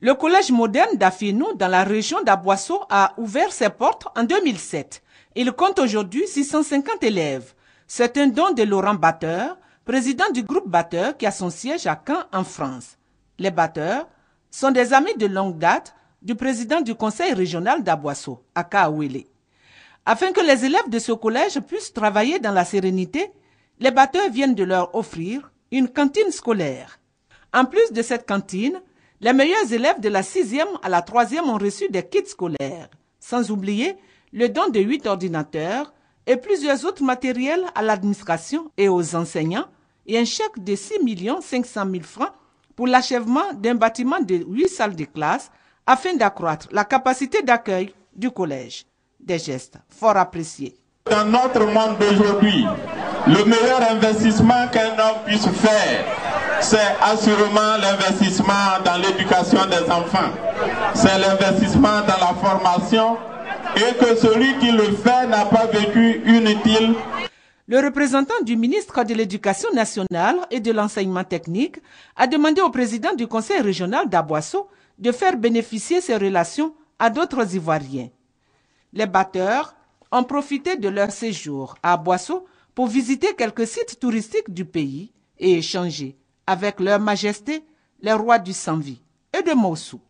Le collège moderne d'Afinou dans la région d'Aboisseau a ouvert ses portes en 2007. Il compte aujourd'hui 650 élèves. C'est un don de Laurent Batteur, président du groupe Batteur qui a son siège à Caen en France. Les Batteurs sont des amis de longue date du président du conseil régional d'Aboisseau, Awele. Afin que les élèves de ce collège puissent travailler dans la sérénité, les Batteurs viennent de leur offrir une cantine scolaire. En plus de cette cantine, les meilleurs élèves de la sixième à la troisième ont reçu des kits scolaires, sans oublier le don de huit ordinateurs et plusieurs autres matériels à l'administration et aux enseignants et un chèque de 6 500 000 francs pour l'achèvement d'un bâtiment de huit salles de classe afin d'accroître la capacité d'accueil du collège. Des gestes fort appréciés. Dans notre monde d'aujourd'hui, le meilleur investissement qu'un homme puisse faire, c'est assurément l'investissement dans l'éducation des enfants, c'est l'investissement dans la formation et que celui qui le fait n'a pas vécu inutile. Le représentant du ministre de l'Éducation nationale et de l'enseignement technique a demandé au président du conseil régional d'Aboisseau de faire bénéficier ses relations à d'autres Ivoiriens. Les batteurs ont profité de leur séjour à Boisso pour visiter quelques sites touristiques du pays et échanger avec leur majesté les rois du Sanvi et de Mossou.